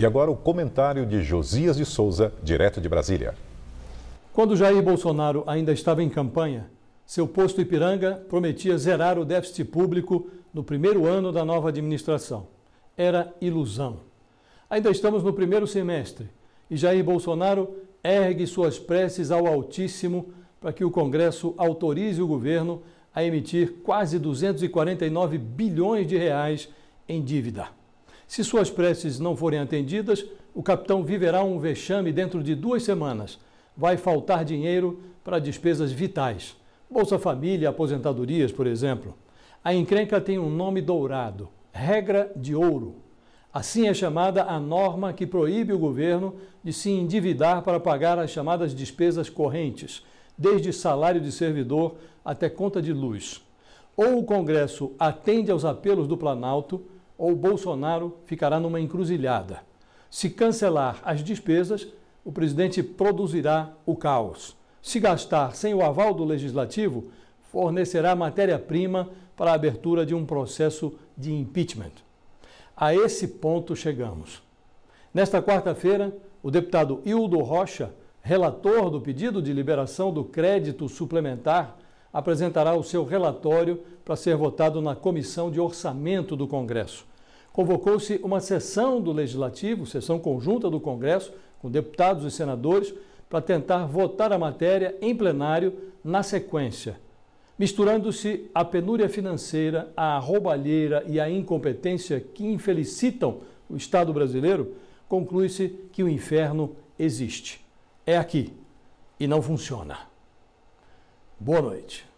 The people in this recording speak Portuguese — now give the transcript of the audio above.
E agora o comentário de Josias de Souza, direto de Brasília. Quando Jair Bolsonaro ainda estava em campanha, seu posto Ipiranga prometia zerar o déficit público no primeiro ano da nova administração. Era ilusão. Ainda estamos no primeiro semestre e Jair Bolsonaro ergue suas preces ao Altíssimo para que o Congresso autorize o governo a emitir quase 249 bilhões de reais em dívida. Se suas preces não forem atendidas, o capitão viverá um vexame dentro de duas semanas. Vai faltar dinheiro para despesas vitais. Bolsa Família, aposentadorias, por exemplo. A encrenca tem um nome dourado: regra de ouro. Assim é chamada a norma que proíbe o governo de se endividar para pagar as chamadas despesas correntes, desde salário de servidor até conta de luz. Ou o Congresso atende aos apelos do Planalto ou Bolsonaro ficará numa encruzilhada. Se cancelar as despesas, o presidente produzirá o caos. Se gastar sem o aval do legislativo, fornecerá matéria-prima para a abertura de um processo de impeachment. A esse ponto chegamos. Nesta quarta-feira, o deputado Hildo Rocha, relator do pedido de liberação do crédito suplementar, apresentará o seu relatório para ser votado na Comissão de Orçamento do Congresso convocou-se uma sessão do Legislativo, sessão conjunta do Congresso, com deputados e senadores, para tentar votar a matéria em plenário na sequência, misturando-se a penúria financeira, a roubalheira e a incompetência que infelicitam o Estado brasileiro, conclui-se que o inferno existe. É aqui e não funciona. Boa noite.